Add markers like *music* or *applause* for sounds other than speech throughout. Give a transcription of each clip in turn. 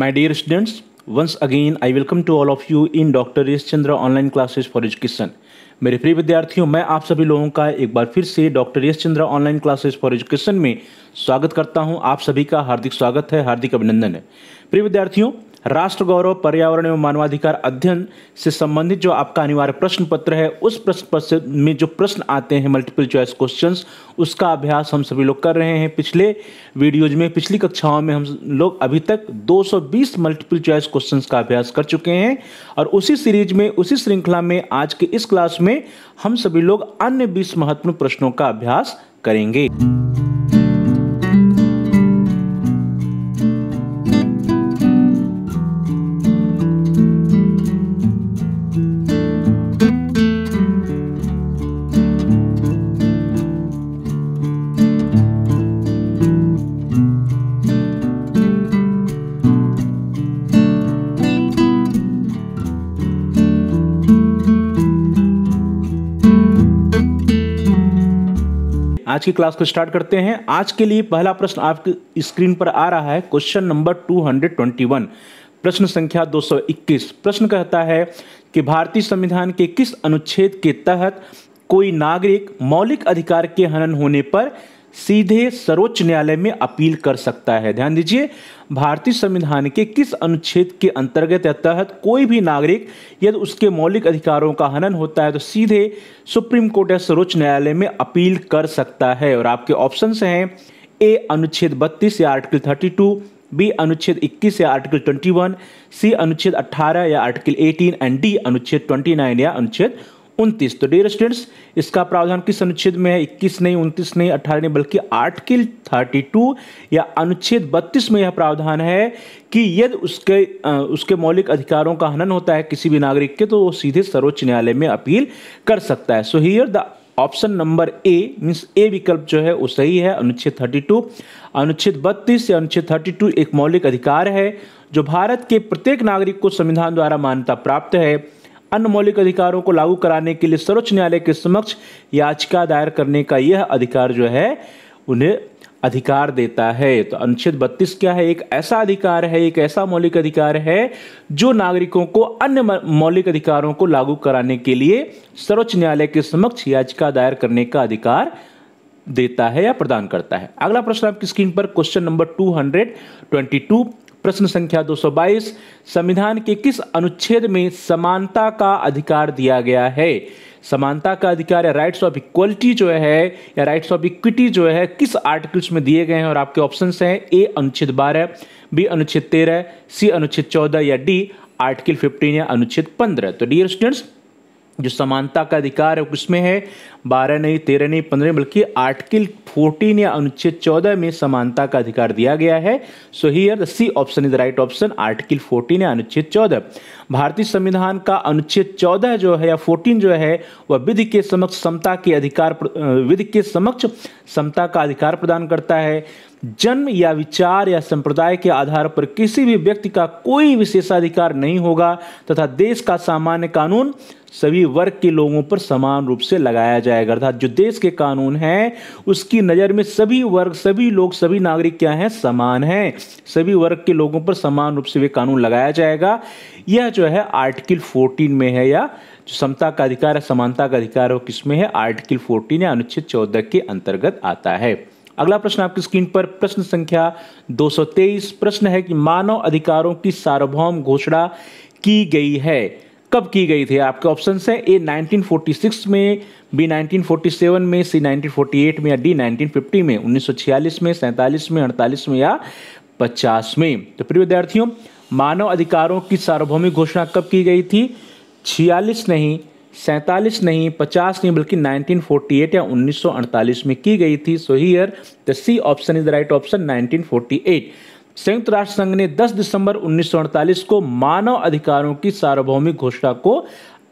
my dear students once again I welcome to all of you in doctor Resh Chandra online classes for education मेरे प्रिय विद्यार्थियों मैं आप सभी लोगों का एक बार फिर से doctor S Chandra online classes for education में स्वागत करता हूँ आप सभी का हार्दिक स्वागत है हार्दिक अभिनंदन है प्रिय विद्यार्थियों राष्ट्र गौरव पर्यावरण एवं मानवाधिकार अध्ययन से संबंधित जो आपका अनिवार्य प्रश्न पत्र है उस प्रश्न पत्र में जो प्रश्न आते हैं मल्टीपल चॉइस क्वेश्चंस उसका अभ्यास हम सभी लोग कर रहे हैं पिछले वीडियोज में पिछली कक्षाओं में हम लोग अभी तक 220 मल्टीपल चॉइस क्वेश्चंस का अभ्यास कर चुके हैं और उसी सीरीज में उसी श्रृंखला में आज के इस क्लास में हम सभी लोग अन्य बीस महत्वपूर्ण प्रश्नों का अभ्यास करेंगे आज की क्लास को स्टार्ट करते हैं आज के लिए पहला प्रश्न आपके स्क्रीन पर आ रहा है क्वेश्चन नंबर 221 प्रश्न संख्या 221 प्रश्न कहता है कि भारतीय संविधान के किस अनुच्छेद के तहत कोई नागरिक मौलिक अधिकार के हनन होने पर सीधे सर्वोच्च न्यायालय में अपील कर सकता है ध्यान दीजिए भारतीय संविधान के किस अनुच्छेद के अंतर्गत या तहत कोई भी नागरिक यदि उसके मौलिक अधिकारों का हनन होता है तो सीधे सुप्रीम कोर्ट या सर्वोच्च न्यायालय में अपील कर सकता है और आपके ऑप्शन हैं ए अनुच्छेद बत्तीस या आर्टिकल थर्टी टू बी अनुच्छेद 21 या आर्टिकल 21, सी अनुच्छेद 18 या आर्टिकल 18 एंड डी अनुच्छेद 29 या अनुच्छेद उनतीस तो डियर स्टूडेंट्स इसका प्रावधान किस अनुच्छेद में है इक्कीस नहीं उनतीस नहीं अठारह नहीं बल्कि आर्टिकल थर्टी टू या अनुच्छेद बत्तीस में यह प्रावधान है कि यदि उसके उसके मौलिक अधिकारों का हनन होता है किसी भी नागरिक के तो वो सीधे सर्वोच्च न्यायालय में अपील कर सकता है so here the option number A means A विकल्प जो है वो सही है अनुच्छेद थर्टी टू अनुच्छेद बत्तीस या अनुच्छेद थर्टी टू एक मौलिक अधिकार है जो भारत के प्रत्येक नागरिक को संविधान द्वारा मान्यता प्राप्त है अन्य मौलिक अधिकारों को लागू कराने के लिए सर्वोच्च न्यायालय के समक्ष याचिका दायर करने का यह अधिकार जो है उन्हें अधिकार देता है तो अनुच्छेद 32 क्या है एक ऐसा अधिकार है एक ऐसा मौलिक अधिकार है जो नागरिकों को अन्य मौलिक अधिकारों को लागू कराने के लिए सर्वोच्च न्यायालय के समक्ष याचिका दायर करने का अधिकार देता है या प्रदान करता है अगला प्रश्न आपकी स्क्रीन पर question number two hundred twenty two प्रश्न संख्या 222 संविधान के किस अनुच्छेद में समानता का अधिकार दिया गया है समानता का अधिकार या राइट्स ऑफ इक्वलिटी जो है या राइट्स ऑफ इक्विटी जो है किस आर्टिकल्स में दिए गए हैं और आपके ऑप्शन हैं ए अनुच्छेद बारह बी अनुच्छेद तेरह सी अनुच्छेद चौदह या डी आर्टिकल फिफ्टीन या अनुच्छेद पंद्रह तो डियर स्टूडेंट्स जो समानता का अधिकार है उसमें है बारह नहीं तेरह नहीं पंद्रह बल्कि आर्टिकल फोर्टीन या अनुच्छेद चौदह में समानता का अधिकार दिया गया है so here C option is right option article fourteen या अनुच्छेद चौदह भारतीय संविधान का अनुच्छेद चौदह जो है या फोर्टीन जो है वह विधि के समक्ष समता के अधिकार विधि के समक्ष समता का अधिकार प्रदान करता है जन्म या विचार या संप्रदाय के आधार पर किसी भी व्यक्ति का कोई विशेषाधिकार नहीं होगा तथा देश का सामान्य कानून सभी वर्ग के लोगों पर समान रूप से लगाया जाएगा अर्थात जो देश के कानून हैं उसकी नज़र में सभी वर्ग सभी लोग सभी नागरिक क्या हैं समान हैं सभी वर्ग के लोगों पर समान रूप से वे कानून लगाया जाएगा यह जो है आर्टिकल 14 में है या जो समता का अधिकार है समानता का अधिकार हो किसमें है आर्टिकल 14 या अनुच्छेद 14 के अंतर्गत आता है अगला प्रश्न आपकी स्क्रीन पर प्रश्न संख्या 223 प्रश्न है कि मानव अधिकारों की सार्वभौम घोषणा की गई है कब की गई थी आपके ऑप्शन है ए 1946 में बी 1947 में सी 1948 में या डी 1950 में 1946 में सैंतालीस में अड़तालीस में या पचास में तो प्रिय विद्यार्थियों मानव अधिकारों की सार्वभौमिक घोषणा कब की गई थी छियालीस नहीं सैंतालीस नहीं पचास नहीं बल्कि 1948 या 1948 में की गई थी so here the C option is the right option 1948 संयुक्त राष्ट्र संघ ने 10 दिसंबर 1948 को मानव अधिकारों की सार्वभौमिक घोषणा को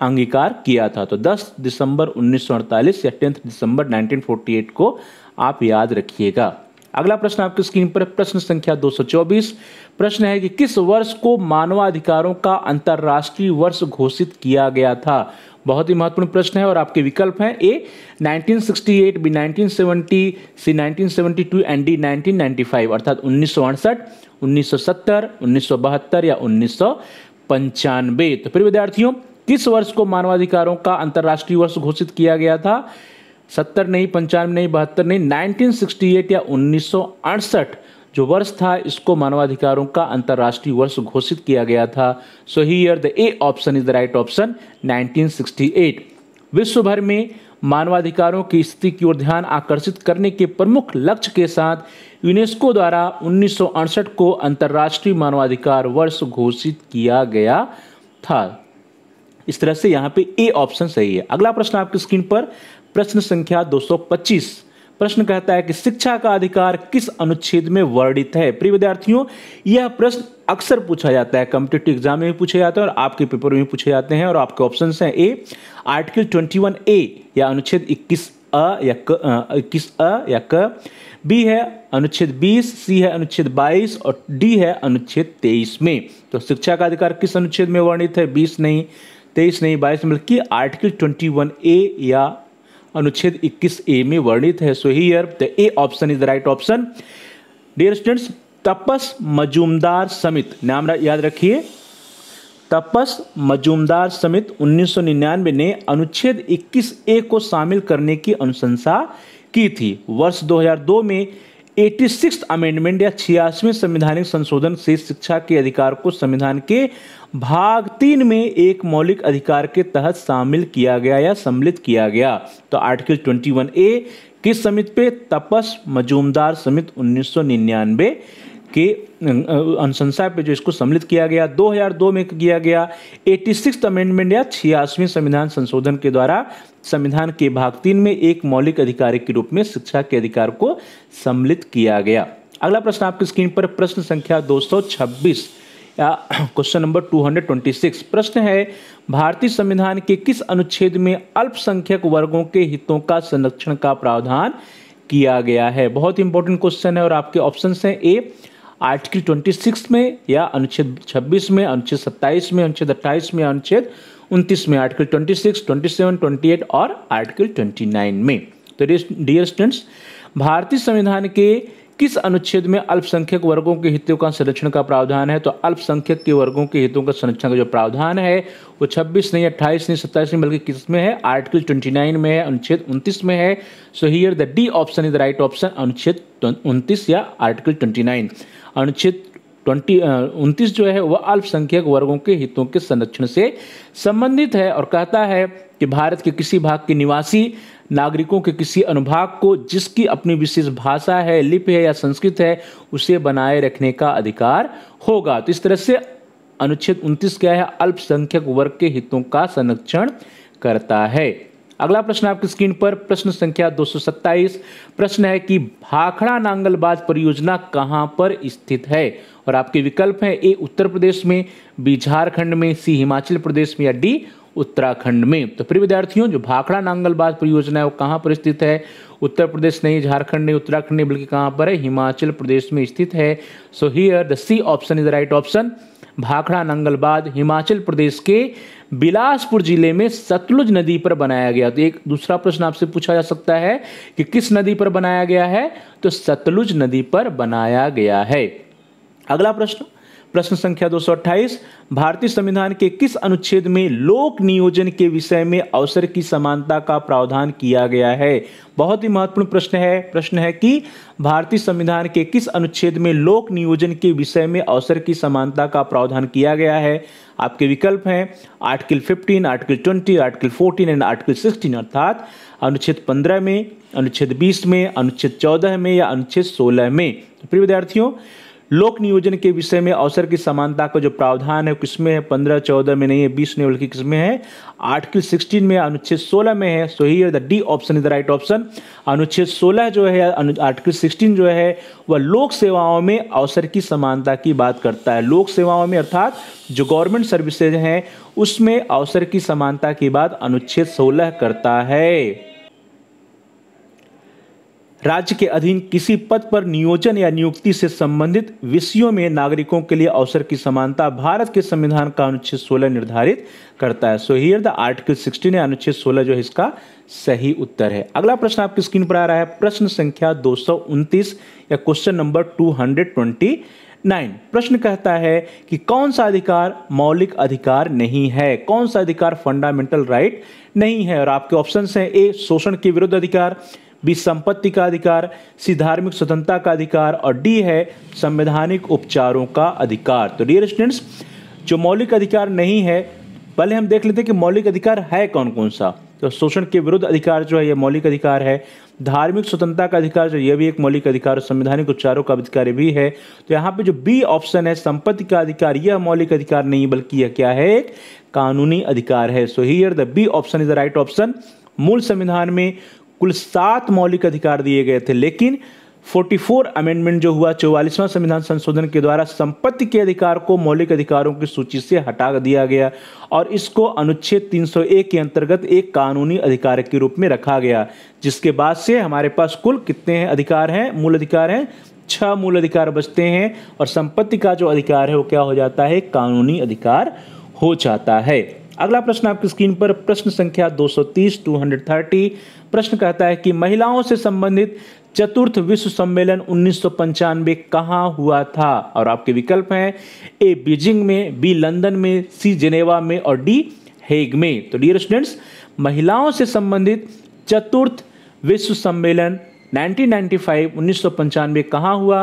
अंगीकार किया था तो 10 दिसंबर 1948 या टेंथ दिसंबर 1948 को आप याद रखिएगा अगला प्रश्न आपके स्क्रीन पर प्रश्न संख्या 224 प्रश्न है कि किस वर्ष को मानवाधिकारों का अंतर्राष्ट्रीय वर्ष घोषित किया गया था बहुत ही महत्वपूर्ण प्रश्न है और आपके विकल्प हैं A 1968 B 1970 C 1972 and D 1995 अर्थात उन्नीस सौ 1972 या उन्नीस तो फिर विद्यार्थियों किस वर्ष को मानवाधिकारों का अंतर्राष्ट्रीय वर्ष घोषित किया गया था सत्तर नहीं पंचानवे नहीं बहत्तर नहीं 1968 या उन्नीस जो वर्ष था इसको मानवाधिकारों का अंतर्राष्ट्रीय वर्ष घोषित किया गया था so here the A option is the right option 1968 विश्व भर में मानवाधिकारों की स्थिति की ओर ध्यान आकर्षित करने के प्रमुख लक्ष्य के साथ यूनेस्को द्वारा उन्नीस को अंतर्राष्ट्रीय मानवाधिकार वर्ष घोषित किया गया था इस तरह से यहाँ पे ए ऑप्शन सही है अगला प्रश्न आपकी स्क्रीन पर प्रश्न संख्या 225 प्रश्न कहता है कि शिक्षा का अधिकार किस अनुच्छेद में वर्णित है प्रिय विद्यार्थियों यह प्रश्न अक्सर पूछा जाता है कॉम्पिटेटिव एग्जाम में भी पूछे जाते हैं और आपके पेपर में भी पूछे जाते हैं और आपके ऑप्शन हैं ए आर्टिकल ट्वेंटी ए या अनुच्छेद इक्कीस अ या क इक्कीस अ या क बी है अनुच्छेद 20 सी है अनुच्छेद 22 और डी है अनुच्छेद 23 में तो शिक्षा का अधिकार किस अनुच्छेद में वर्णित है 20 नहीं 23 नहीं 22 में बल्कि आर्टिकल 21 ए या अनुच्छेद 21 ए में वर्णित है so here the A option is the right option dear students Tapas Majumdar समित नाम याद रखिए तपस मजूमदार समित 1999 ने अनुच्छेद 21 ए को शामिल करने की अनुशंसा की थी वर्ष 2002 में एटी सिक्स अमेंडमेंट या छियासवें संवैधानिक संशोधन से शिक्षा के अधिकार को संविधान के भाग तीन में एक मौलिक अधिकार के तहत शामिल किया गया या सम्मिलित किया गया तो आर्टिकल ट्वेंटी वन ए किस समिति पे तपस मजूमदार समिति उन्नीस सौ निन्यानवे के अनुशंसा पे जो इसको सम्मिलित किया गया 2002 में किया गया 86 अमेंडमेंट या छियासवीं संविधान संशोधन के द्वारा संविधान के भाग तीन में एक मौलिक अधिकार के रूप में शिक्षा के अधिकार को सम्मिलित किया गया अगला प्रश्न आपकी स्क्रीन पर प्रश्न संख्या 226 या क्वेश्चन नंबर 226 प्रश्न है भारतीय संविधान के किस अनुच्छेद में अल्पसंख्यक वर्गों के हितों का संरक्षण का प्रावधान किया गया है बहुत इंपॉर्टेंट क्वेश्चन है और आपके ऑप्शन हैं ए आर्टिकल 26 में या अनुच्छेद 26 में अनुच्छेद 27 में अनुच्छेद 28 में अनुच्छेद 29 में आर्टिकल 26, 27, 28 और आर्टिकल 29 में तो डियर स्टूडेंट्स भारतीय संविधान के किस अनुच्छेद में अल्पसंख्यक वर्गों के हितों का संरक्षण का प्रावधान है तो अल्पसंख्यक के वर्गों के हितों का संरक्षण का जो प्रावधान है वो 26 नहीं 28 नहीं 27 नहीं बल्कि किस में है आर्टिकल 29 में है अनुच्छेद 29 में है so here the D option is the right option अनुच्छेद 29 या आर्टिकल 29 अनुच्छेद ट्वेंटी उनतीस जो है वह अल्पसंख्यक वर्गों के हितों के संरक्षण से संबंधित है और कहता है कि भारत के किसी भाग के निवासी नागरिकों के किसी अनुभाग को जिसकी अपनी विशेष भाषा है लिपि है या संस्कृत है उसे बनाए रखने का अधिकार होगा तो इस तरह से अनुच्छेद 29 क्या है अल्पसंख्यक वर्ग के हितों का संरक्षण करता है अगला प्रश्न आपकी स्क्रीन पर प्रश्न संख्या 227 प्रश्न है कि भाखड़ा नांगलबाज परियोजना कहां पर स्थित है और आपके विकल्प हैं ए उत्तर प्रदेश में बी झारखंड में सी हिमाचल प्रदेश में या डी उत्तराखंड में तो प्रिय विद्यार्थियों जो भाखड़ा नांगलबाज परियोजना है वो कहां पर स्थित है उत्तर प्रदेश नहीं झारखंड नहीं उत्तराखंड नहीं बल्कि कहाँ पर है हिमाचल प्रदेश में स्थित है so here the C option is the right option Bhakra नंगलबाद हिमाचल प्रदेश के बिलासपुर जिले में सतलुज नदी पर बनाया गया तो एक दूसरा प्रश्न आपसे पूछा जा सकता है कि किस नदी पर बनाया गया है तो सतलुज नदी पर बनाया गया है अगला प्रश्न प्रश्न संख्या 228 भारतीय संविधान के किस अनुच्छेद में लोक नियोजन के विषय में अवसर की समानता का प्रावधान किया गया है बहुत ही महत्वपूर्ण प्रश्न है प्रश्न है कि भारतीय संविधान के किस अनुच्छेद में लोक नियोजन के विषय में अवसर की समानता का प्रावधान किया गया है आपके विकल्प हैं article 15, article 20, article 14 and article 16 अर्थात अनुच्छेद 15 में अनुच्छेद 20 में अनुच्छेद 14 में या अनुच्छेद 16 में प्रिय विद्यार्थियों लोक नियोजन के विषय में अवसर की समानता का जो प्रावधान है किसमें है पंद्रह चौदह में नहीं है बीस नहीं बल्कि किसमें है आर्टिकल सिक्सटीन में अनुच्छेद सोलह में है so here the D option is the right option अनुच्छेद सोलह जो है आर्टिकल सिक्सटीन जो है वह लोक सेवाओं में अवसर की समानता की बात करता है लोक सेवाओं में अर्थात जो गवर्नमेंट सर्विसेज हैं उसमें अवसर की समानता की बात अनुच्छेद सोलह करता है राज्य के अधीन किसी पद पर नियोजन या नियुक्ति से संबंधित विषयों में नागरिकों के लिए अवसर की समानता भारत के संविधान का अनुच्छेद 16 निर्धारित करता है सो हियर द आर्टिकल 16 है अनुच्छेद 16 जो है इसका सही उत्तर है अगला प्रश्न आपकी स्क्रीन पर आ रहा है प्रश्न संख्या दो या क्वेश्चन नंबर टू नाइन प्रश्न कहता है कि कौन सा अधिकार मौलिक अधिकार नहीं है कौन सा अधिकार फंडामेंटल राइट नहीं है और आपके ऑप्शन हैं ए शोषण के विरुद्ध अधिकार बी संपत्ति का अधिकार सी धार्मिक स्वतंत्रता का अधिकार और डी है संवैधानिक उपचारों का अधिकार तो डियर स्टूडेंट्स जो मौलिक अधिकार नहीं है पहले हम देख लेते हैं कि मौलिक अधिकार है कौन कौन सा तो शोषण के विरुद्ध अधिकार जो है यह मौलिक अधिकार है धार्मिक स्वतंत्रता का अधिकार जो यह भी एक मौलिक अधिकार और संवैधानिक उपचारों का अधिकार भी है तो यहाँ पे जो बी ऑप्शन है संपत्ति का अधिकार यह मौलिक अधिकार नहीं बल्कि यह क्या है एक कानूनी अधिकार है so here the B option is the right option मूल संविधान में कुल सात मौलिक अधिकार दिए गए थे लेकिन 44 अमेंडमेंट जो हुआ चौवालीसवां संविधान संशोधन के द्वारा संपत्ति के अधिकार को मौलिक अधिकारों की सूची से हटा दिया गया और इसको अनुच्छेद 301 के अंतर्गत एक कानूनी अधिकार के रूप में रखा गया जिसके बाद से हमारे पास कुल कितने अधिकार हैं मूल अधिकार हैं छह मूल अधिकार बचते हैं और संपत्ति का जो अधिकार है वो क्या हो जाता है कानूनी अधिकार हो जाता है अगला प्रश्न आपकी स्क्रीन पर प्रश्न संख्या 230 230 प्रश्न कहता है कि महिलाओं से संबंधित चतुर्थ विश्व सम्मेलन उन्नीस सौ कहाँ हुआ था और आपके विकल्प हैं ए बीजिंग में बी लंदन में सी जेनेवा में और डी हेग में तो डियर स्टूडेंट्स महिलाओं से संबंधित चतुर्थ विश्व सम्मेलन 1995 1995 कहाँ हुआ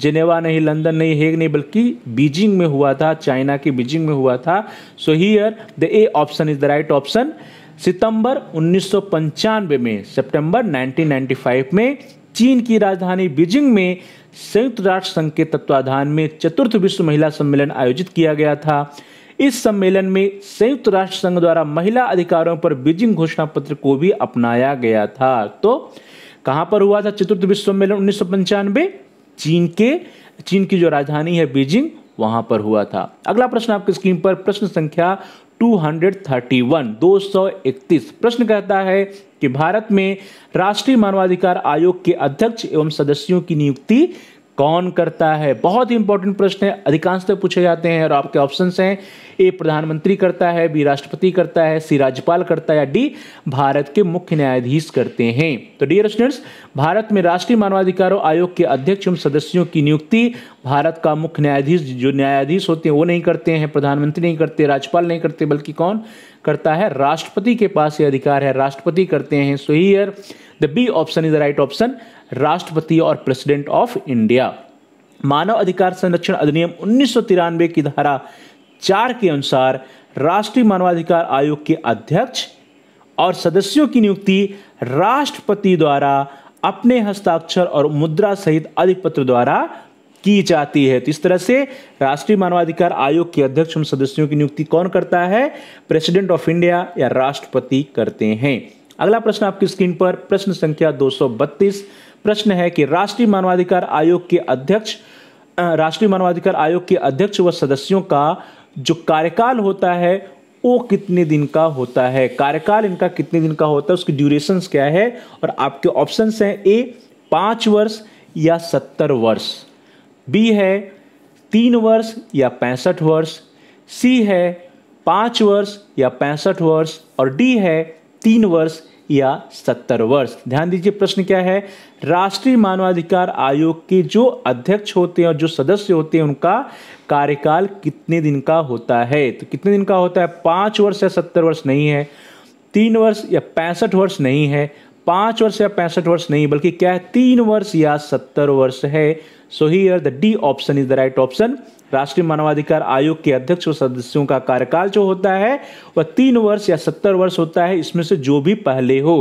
जिनेवा नहीं लंदन नहीं हेग नहीं बल्कि बीजिंग में हुआ था चाइना के बीजिंग में हुआ था so here the A option is the right option सितंबर उन्नीस में सितंबर 1995 में चीन की राजधानी बीजिंग में संयुक्त राष्ट्र संघ के तत्वाधान में चतुर्थ विश्व महिला सम्मेलन आयोजित किया गया था इस सम्मेलन में संयुक्त राष्ट्र संघ द्वारा महिला अधिकारों पर बीजिंग घोषणा पत्र को भी अपनाया गया था तो कहाँ पर हुआ था चतुर्थ विश्व सम्मेलन उन्नीस चीन के चीन की जो राजधानी है बीजिंग वहां पर हुआ था अगला प्रश्न आपकी स्क्रीन पर प्रश्न संख्या 231 231 प्रश्न कहता है कि भारत में राष्ट्रीय मानवाधिकार आयोग के अध्यक्ष एवं सदस्यों की नियुक्ति कौन करता है बहुत ही इंपॉर्टेंट प्रश्न है अधिकांशतः तो पूछे जाते हैं और आपके ऑप्शन हैं ए प्रधानमंत्री करता है बी राष्ट्रपति करता है सी राज्यपाल करता है या डी भारत के मुख्य न्यायाधीश करते हैं तो डियर स्टूडेंट्स भारत में राष्ट्रीय मानवाधिकारों आयोग के अध्यक्ष एवं सदस्यों की नियुक्ति भारत का मुख्य न्यायाधीश जो न्यायाधीश होते हैं वो नहीं करते हैं प्रधानमंत्री नहीं करते राज्यपाल नहीं करते बल्कि कौन करता है राष्ट्रपति के पास ये अधिकार है राष्ट्रपति करते हैं so here the B option is the right option राष्ट्रपति और प्रेसिडेंट ऑफ इंडिया मानव अधिकार संरक्षण अधिनियम उन्नीस की धारा चार के अनुसार राष्ट्रीय मानवाधिकार आयोग के अध्यक्ष और सदस्यों की नियुक्ति राष्ट्रपति द्वारा अपने हस्ताक्षर और मुद्रा सहित अधिपत्र द्वारा की जाती है तो इस तरह से राष्ट्रीय मानवाधिकार आयोग के अध्यक्ष एवं सदस्यों की नियुक्ति कौन करता है प्रेसिडेंट ऑफ इंडिया या राष्ट्रपति करते हैं अगला प्रश्न आपकी स्क्रीन पर प्रश्न संख्या 232 प्रश्न है कि राष्ट्रीय मानवाधिकार आयोग के अध्यक्ष राष्ट्रीय मानवाधिकार आयोग के अध्यक्ष व सदस्यों का जो कार्यकाल होता है वो कितने दिन का होता है कार्यकाल इनका कितने दिन का होता है उसकी ड्यूरेशंस क्या है और आपके ऑप्शंस हैं ए पांच वर्ष या सत्तर वर्ष बी है तीन वर्ष या पैंसठ वर्ष सी है पांच वर्ष या पैंसठ वर्ष और डी है तीन वर्ष या सत्तर वर्ष ध्यान दीजिए प्रश्न क्या है राष्ट्रीय मानवाधिकार आयोग के जो अध्यक्ष होते हैं और जो सदस्य होते हैं उनका कार्यकाल कितने दिन का होता है तो कितने दिन का होता है पाँच वर्ष या सत्तर वर्ष नहीं है तीन वर्ष या पैंसठ वर्ष नहीं है पाँच वर्ष या पैंसठ वर्ष नहीं बल्कि क्या है तीन वर्ष या सत्तर वर्ष है so here the D option is the right option राष्ट्रीय मानवाधिकार आयोग के अध्यक्ष और सदस्यों का कार्यकाल जो होता है वह तीन वर्ष या सत्तर वर्ष होता है इसमें से जो भी पहले हो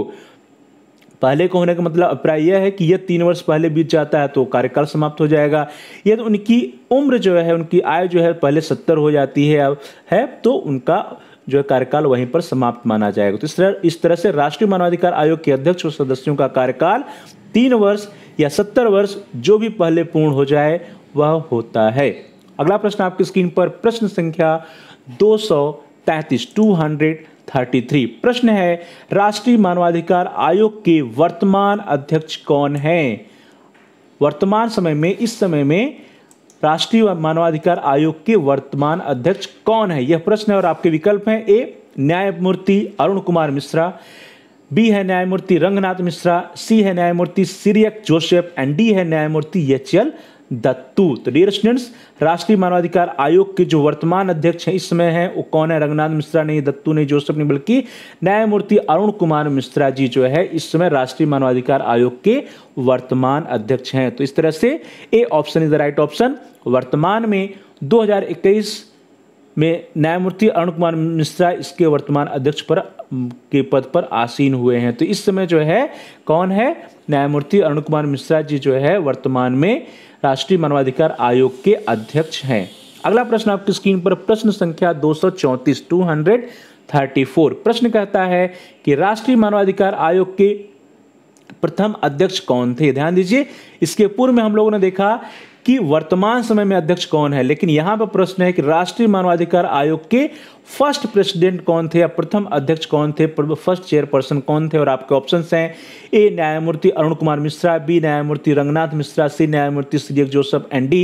पहले को होने का मतलब अभिप्राय यह है कि यह तीन वर्ष पहले बीत जाता है तो कार्यकाल समाप्त हो जाएगा यदि तो उनकी उम्र जो है उनकी आय जो है पहले सत्तर हो जाती है है तो उनका जो है कार्यकाल वहीं पर समाप्त माना जाएगा तो इस तरह इस तरह से राष्ट्रीय मानवाधिकार आयोग के अध्यक्ष और सदस्यों का कार्यकाल तीन वर्ष या सत्तर वर्ष जो भी पहले पूर्ण हो जाए वह होता है अगला प्रश्न आपकी स्क्रीन पर प्रश्न संख्या दो सौ तैतीस टू हंड्रेड थर्टी थ्री प्रश्न है राष्ट्रीय मानवाधिकार आयोग के वर्तमान अध्यक्ष कौन है वर्तमान समय में इस समय में राष्ट्रीय मानवाधिकार आयोग के वर्तमान अध्यक्ष कौन है यह प्रश्न है और आपके विकल्प हैं ए न्यायमूर्ति अरुण कुमार मिश्रा बी है न्यायमूर्ति रंगनाथ मिश्रा सी है न्यायमूर्ति सीरियक जोसेफ एंड डी है न्यायमूर्ति एच एल दत्तू तो डियर स्टूडेंट्स राष्ट्रीय मानवाधिकार आयोग के जो वर्तमान अध्यक्ष हैं इस समय हैं वो कौन है रंगनाथ मिश्रा नहीं दत्तू नहीं जोसफ नहीं बल्कि न्यायमूर्ति अरुण कुमार मिश्रा जी जो है इस समय राष्ट्रीय मानवाधिकार आयोग के वर्तमान अध्यक्ष हैं तो इस तरह से A option is the right option वर्तमान में दो में न्यायमूर्ति अरुण कुमार मिश्रा इसके वर्तमान अध्यक्ष पर के पद पर आसीन हुए हैं तो इस समय जो है कौन है न्यायमूर्ति अरुण कुमार मिश्रा जी जो है वर्तमान में राष्ट्रीय मानवाधिकार आयोग के अध्यक्ष हैं अगला प्रश्न आपकी स्क्रीन पर प्रश्न संख्या दो सौ टू हंड्रेड थर्टी फोर प्रश्न कहता है कि राष्ट्रीय मानवाधिकार आयोग के प्रथम अध्यक्ष कौन थे ध्यान दीजिए इसके पूर्व में हम लोगों ने देखा कि वर्तमान समय में अध्यक्ष कौन है लेकिन यहां पर प्रश्न है कि राष्ट्रीय मानवाधिकार आयोग के फर्स्ट प्रेसिडेंट कौन थे या प्रथम अध्यक्ष कौन थे फर्स्ट चेयरपर्सन कौन थे और आपके ऑप्शन हैं ए न्यायमूर्ति अरुण कुमार मिश्रा बी न्यायमूर्ति रंगनाथ मिश्रा सी न्यायमूर्ति श्री जोसफ एंड डी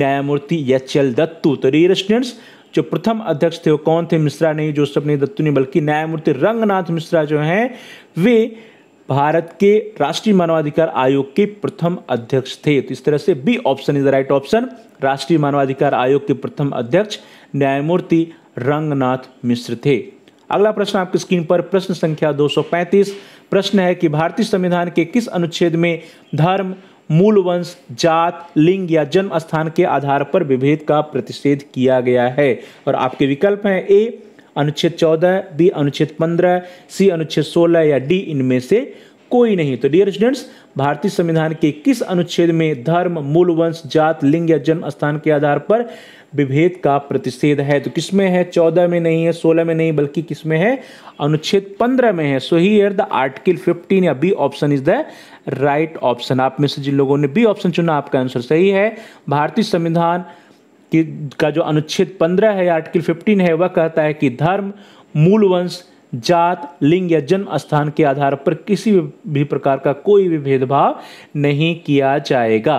न्यायमूर्ति एच एल दत्तू तो रियर स्टूडेंट्स जो प्रथम अध्यक्ष थे वो कौन थे मिश्रा नहीं जोसफ नहीं दत्तू नहीं बल्कि न्यायमूर्ति रंगनाथ मिश्रा जो हैं वे भारत के राष्ट्रीय मानवाधिकार आयोग के प्रथम अध्यक्ष थे तो इस तरह से B option is the right option राष्ट्रीय मानवाधिकार आयोग के प्रथम अध्यक्ष न्यायमूर्ति रंगनाथ मिश्र थे अगला प्रश्न आपकी स्क्रीन पर प्रश्न संख्या 235 प्रश्न है कि भारतीय संविधान के किस अनुच्छेद में धर्म मूल वंश जात लिंग या जन्म स्थान के आधार पर विभेद का प्रतिषेध किया गया है और आपके विकल्प हैं ए अनुच्छेद चौदह बी अनुच्छेद पंद्रह सी अनुच्छेद सोलह या डी इनमें से कोई नहीं तो डियर स्टूडेंट्स भारतीय संविधान के किस अनुच्छेद में धर्म मूल वंश जात लिंग या जन्म स्थान के आधार पर विभेद का प्रतिषेध है तो किसमें है चौदह में नहीं है सोलह में नहीं बल्कि किसमें है अनुच्छेद पंद्रह में है so here the article fifteen या B option is the right option आप में से जिन लोगों ने बी ऑप्शन चुना आपका आंसर सही है भारतीय संविधान कि का जो अनुच्छेद पंद्रह है आर्टिकल फिफ्टीन है वह कहता है कि धर्म मूल वंश जात लिंग या जन्म स्थान के आधार पर किसी भी प्रकार का कोई भी भेदभाव नहीं किया जाएगा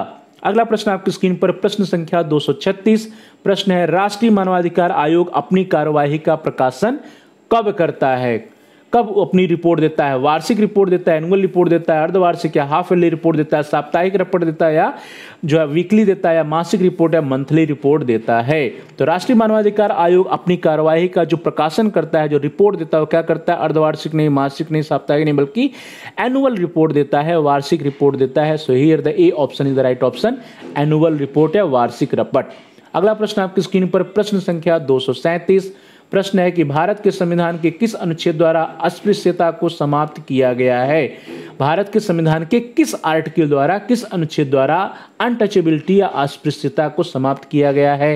अगला प्रश्न आपकी स्क्रीन पर प्रश्न संख्या 236 प्रश्न है राष्ट्रीय मानवाधिकार आयोग अपनी कार्यवाही का प्रकाशन कब करता है कब अपनी रिपोर्ट देता है वार्षिक रिपोर्ट देता है एनुअल रिपोर्ट देता है अर्धवार्षिक या हाफ ईयरली रिपोर्ट देता है साप्ताहिक रिपोर्ट देता है या जो है वीकली देता है या मासिक रिपोर्ट या मंथली रिपोर्ट देता है तो राष्ट्रीय मानवाधिकार आयोग अपनी कार्यवाही का जो प्रकाशन करता है जो रिपोर्ट देता है वो क्या करता है अर्धवार्षिक नहीं मासिक नहीं साप्ताहिक नहीं बल्कि एनुअल रिपोर्ट देता है वार्षिक रिपोर्ट देता है so here the A option is the right option annual report या वार्षिक रिपोर्ट अगला प्रश्न आपकी स्क्रीन पर प्रश्न संख्या दो सौ सैंतीस प्रश्न है कि भारत के संविधान के किस अनुच्छेद द्वारा अस्पृश्यता को समाप्त किया गया है भारत के संविधान के किस आर्टिकल द्वारा किस अनुच्छेद द्वारा अनटचेबिलिटी या अस्पृश्यता को समाप्त किया गया है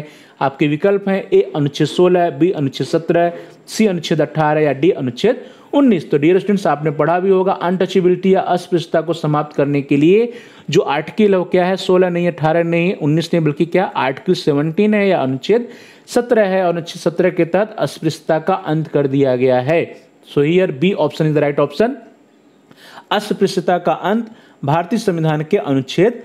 आपके विकल्प हैं ए अनुच्छेद सोलह बी अनुच्छेद सत्रह सी अनुच्छेद अट्ठारह या डी अनुच्छेद उन्नीस तो डियर स्टूडेंट्स आपने पढ़ा भी होगा अनटचेबिलिटी या अस्पृश्यता को समाप्त करने के लिए जो आर्टिकल है क्या है सोलह नहीं अठारह नहीं उन्नीस नहीं बल्कि क्या आर्टिकल सेवनटीन है या अनुच्छेद सत्रह है और अनुच्छेद सत्रह के तहत अस्पृश्यता का अंत कर दिया गया है so here B option is the right option अस्पृश्यता का अंत भारतीय संविधान के अनुच्छेद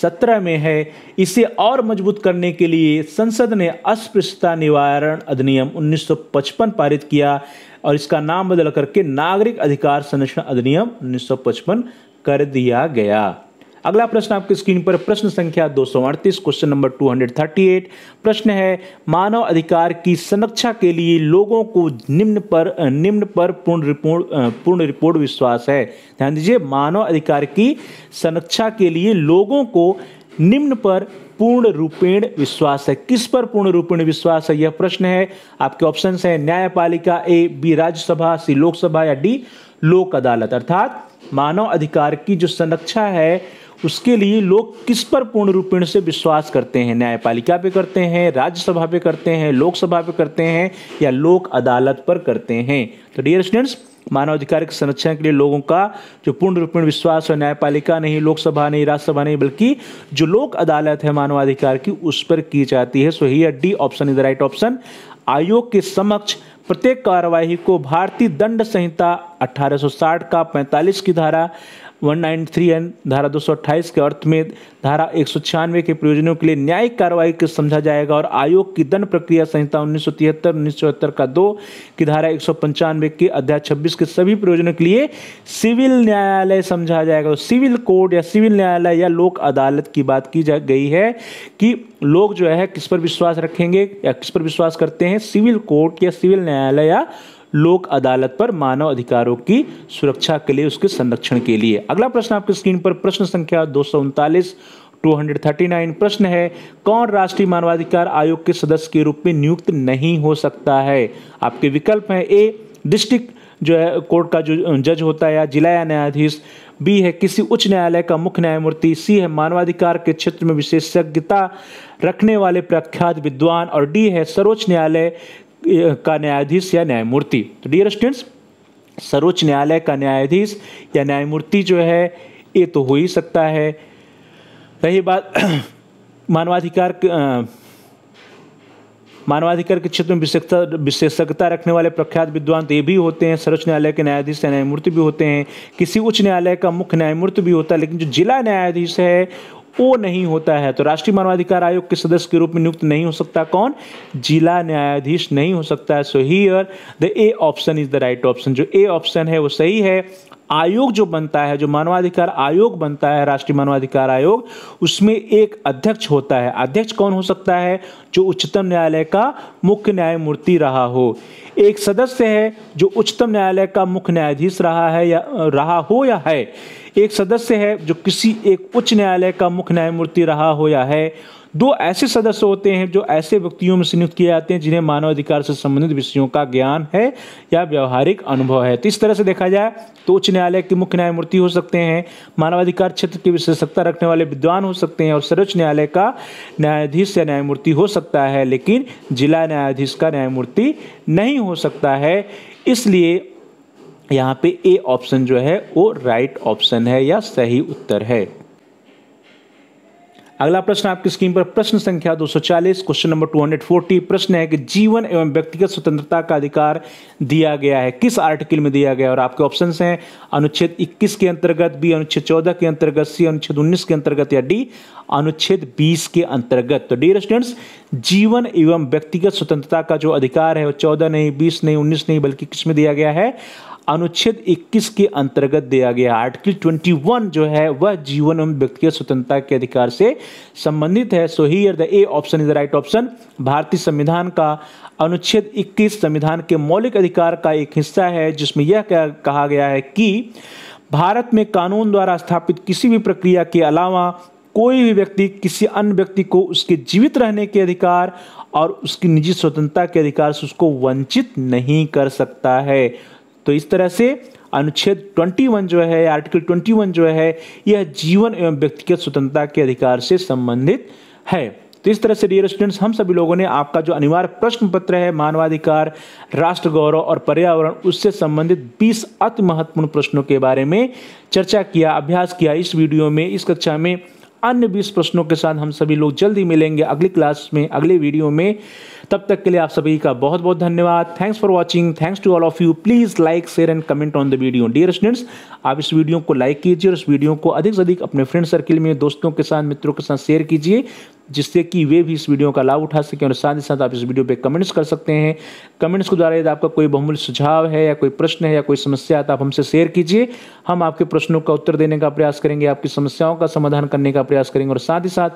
सत्रह में है इसे और मजबूत करने के लिए संसद ने अस्पृश्यता निवारण अधिनियम 1955 पारित किया और इसका नाम बदल करके नागरिक अधिकार संरक्षण अधिनियम 1955 कर दिया गया अगला प्रश्न आपकी स्क्रीन पर प्रश्न संख्या दो क्वेश्चन नंबर 238 प्रश्न है मानव अधिकार की संरक्षा के लिए लोगों को निम्न पर निम्न पर पूर्ण रिपोर्ट पूर्ण रिपोर्ट विश्वास है ध्यान दीजिए मानव अधिकार की संरक्षा के लिए लोगों को निम्न पर पूर्ण रूपेण विश्वास है किस पर पूर्ण रूपेण विश्वास है यह प्रश्न है आपके ऑप्शन है न्यायपालिका A B Rajya Sabha C Lok Sabha या डी लोक अदालत अर्थात मानव अधिकार की जो संरक्षा है उसके लिए लोग किस पर पूर्ण रूप से विश्वास करते हैं न्यायपालिका पे करते हैं राज्यसभा पे करते हैं लोकसभा पे करते हैं या लोक अदालत पर करते हैं तो डियर स्टूडेंट्स मानवाधिकार के संरक्षण के लिए लोगों का जो पूर्ण रूपेण विश्वास है न्यायपालिका नहीं लोकसभा नहीं राज्यसभा नहीं बल्कि जो लोक अदालत है मानवाधिकार की उस पर की जाती है so here D option is the right option आयोग के समक्ष प्रत्येक कार्यवाही को भारतीय दंड संहिता 1860 का 45 की धारा 193 एन धारा 228 के अर्थ में धारा एक के प्रयोजनों के लिए न्यायिक कार्रवाई के समझा जाएगा और आयोग की दंड प्रक्रिया संहिता उन्नीस सौ तिहत्तर उन्नीस का दो की धारा एक के अध्याय छब्बीस के सभी प्रयोजनों के लिए सिविल न्यायालय समझा जाएगा तो सिविल कोर्ट या सिविल न्यायालय या लोक अदालत की बात की जा गई है कि लोग जो है किस पर विश्वास रखेंगे या किस पर विश्वास करते हैं सिविल कोर्ट या सिविल न्यायालय या लोक अदालत पर मानव अधिकारों की सुरक्षा के लिए उसके संरक्षण के लिए अगला प्रश्न आपके स्क्रीन पर प्रश्न संख्या दो 239 प्रश्न है कौन राष्ट्रीय मानवाधिकार आयोग के सदस्य के रूप में नियुक्त नहीं हो सकता है आपके विकल्प हैं ए डिस्ट्रिक्ट जो है कोर्ट का जो जज होता है या जिला या न्यायाधीश बी है किसी उच्च न्यायालय का मुख्य न्यायमूर्ति सी है मानवाधिकार के क्षेत्र में विशेषज्ञता रखने वाले प्रख्यात विद्वान और डी है सर्वोच्च न्यायालय का न्यायाधीश या न्यायमूर्ति तो डियर स्टूडेंट्स सर्वोच्च न्यायालय का न्यायाधीश या न्यायमूर्ति जो है ये तो हो ही सकता है रही बात *clears throat* मानवाधिकार मानवाधिकार के क्षेत्र में विशेषता विशेषज्ञता रखने वाले प्रख्यात विद्वान तो ये भी होते हैं सर्वोच्च न्यायालय के न्यायाधीश या न्यायमूर्ति भी होते हैं किसी उच्च न्यायालय का मुख्य न्यायमूर्ति भी होता है लेकिन जो जिला न्यायाधीश है वो नहीं होता है तो राष्ट्रीय मानवाधिकार आयोग के सदस्य के रूप में नियुक्त नहीं हो सकता कौन जिला न्यायाधीश नहीं हो सकता है so here the A option is the right option जो ए ऑप्शन है वो सही है आयोग जो बनता है जो मानवाधिकार आयोग बनता है राष्ट्रीय मानवाधिकार आयोग उसमें एक अध्यक्ष होता है अध्यक्ष कौन हो सकता है जो उच्चतम न्यायालय का मुख्य न्यायमूर्ति रहा हो एक सदस्य है जो उच्चतम न्यायालय का मुख्य न्यायाधीश रहा है या रहा हो या है एक सदस्य है जो किसी एक उच्च न्यायालय का मुख्य न्यायमूर्ति रहा हो या है दो ऐसे सदस्य होते हैं जो ऐसे व्यक्तियों में नियुक्त किए जाते हैं जिन्हें मानवाधिकार से संबंधित विषयों का ज्ञान है या व्यवहारिक अनुभव है तो इस तरह से देखा जाए तो उच्च न्यायालय के मुख्य न्यायमूर्ति हो सकते हैं मानवाधिकार क्षेत्र की विशेषज्ञता रखने वाले विद्वान हो सकते हैं और सर्वोच्च न्यायालय का न्यायाधीश या न्यायमूर्ति हो सकता है लेकिन जिला न्यायाधीश का न्यायमूर्ति नहीं हो सकता है इसलिए यहाँ पे ए ऑप्शन जो है वो राइट ऑप्शन है या सही उत्तर है अगला प्रश्न आपकी स्क्रीन पर प्रश्न संख्या 240 क्वेश्चन नंबर 240 प्रश्न है कि जीवन एवं व्यक्तिगत स्वतंत्रता का अधिकार दिया गया है किस आर्टिकल में दिया गया है और आपके ऑप्शंस हैं अनुच्छेद 21 के अंतर्गत बी अनुच्छेद 14 के अंतर्गत सी अनुच्छेद 19 के अंतर्गत या डी अनुच्छेद 20 के अंतर्गत तो डी स्टूडेंट्स जीवन एवं व्यक्तिगत स्वतंत्रता का जो अधिकार है वो चौदह नहीं बीस नहीं उन्नीस नहीं बल्कि किस में दिया गया है अनुच्छेद 21 के अंतर्गत दिया गया आर्टिकल 21 जो है वह जीवन एवं व्यक्तिगत स्वतंत्रता के अधिकार से संबंधित है so here the A option is the right option भारतीय संविधान का अनुच्छेद 21 संविधान के मौलिक अधिकार का एक हिस्सा है जिसमें यह कहा गया है कि भारत में कानून द्वारा स्थापित किसी भी प्रक्रिया के अलावा कोई भी व्यक्ति किसी अन्य व्यक्ति को उसके जीवित रहने के अधिकार और उसकी निजी स्वतंत्रता के अधिकार से उसको वंचित नहीं कर सकता है तो इस तरह से अनुच्छेद 21 जो है आर्टिकल 21 जो है यह जीवन एवं व्यक्तिगत स्वतंत्रता के अधिकार से संबंधित है तो इस तरह से डियर स्टूडेंट्स हम सभी लोगों ने आपका जो अनिवार्य प्रश्न पत्र है मानवाधिकार राष्ट्र गौरव और पर्यावरण उससे संबंधित 20 अति महत्वपूर्ण प्रश्नों के बारे में चर्चा किया अभ्यास किया इस वीडियो में इस कक्षा में अन्य बीस प्रश्नों के साथ हम सभी लोग जल्दी मिलेंगे अगली क्लास में अगले वीडियो में तब तक के लिए आप सभी का बहुत बहुत धन्यवाद thanks for watching thanks to all of you please like share and comment on the video dear students आप इस वीडियो को लाइक कीजिए और इस वीडियो को अधिक से अधिक अपने फ्रेंड सर्किल में दोस्तों के साथ मित्रों के साथ शेयर कीजिए जिससे कि वे भी इस वीडियो का लाभ उठा सकें और साथ ही साथ आप इस वीडियो पे कमेंट्स कर सकते हैं कमेंट्स के द्वारा यदि आपका कोई बहुमूल्य सुझाव है या कोई प्रश्न है या कोई समस्या है तो आप हमसे शेयर कीजिए हम आपके प्रश्नों का उत्तर देने का प्रयास करेंगे आपकी समस्याओं का समाधान करने का प्रयास करेंगे और साथ ही साथ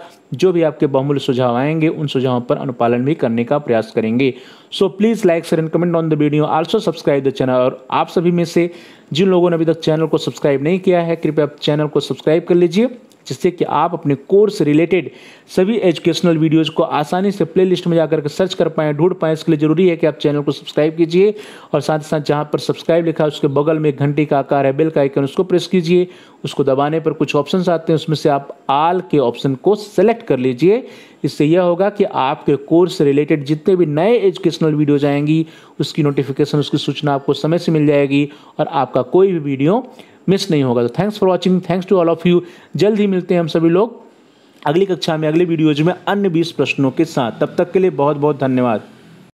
जो भी आपके बहुमूल्य सुझाव आएंगे उन सुझावों पर अनुपालन भी करने का प्रयास करेंगे so please like share and comment on the video also subscribe the channel और आप सभी में से जिन लोगों ने अभी तक चैनल को सब्सक्राइब नहीं किया है कृपया आप चैनल को सब्सक्राइब कर लीजिए जिससे कि आप अपने कोर्स रिलेटेड सभी एजुकेशनल वीडियोज़ को आसानी से प्ले लिस्ट में जाकर के सर्च कर पाएँ ढूंढ पाएँ इसके लिए ज़रूरी है कि आप चैनल को सब्सक्राइब कीजिए और साथ ही साथ जहाँ पर सब्सक्राइब लिखा है उसके बगल में घंटी का आकार है बेल का आइकन उसको प्रेस कीजिए उसको दबाने पर कुछ ऑप्शन आते हैं उसमें से आप आल के ऑप्शन को सेलेक्ट कर लीजिए इससे यह होगा कि आपके कोर्स रिलेटेड जितने भी नए एजुकेशनल वीडियोज आएंगी उसकी नोटिफिकेशन उसकी सूचना आपको समय से मिल जाएगी और आपका कोई भी वीडियो मिस नहीं होगा तो thanks for watching thanks to all of you जल्द ही मिलते हैं हम सभी लोग अगली कक्षा में अगले वीडियोज में अन्य बीस प्रश्नों के साथ तब तक के लिए बहुत बहुत धन्यवाद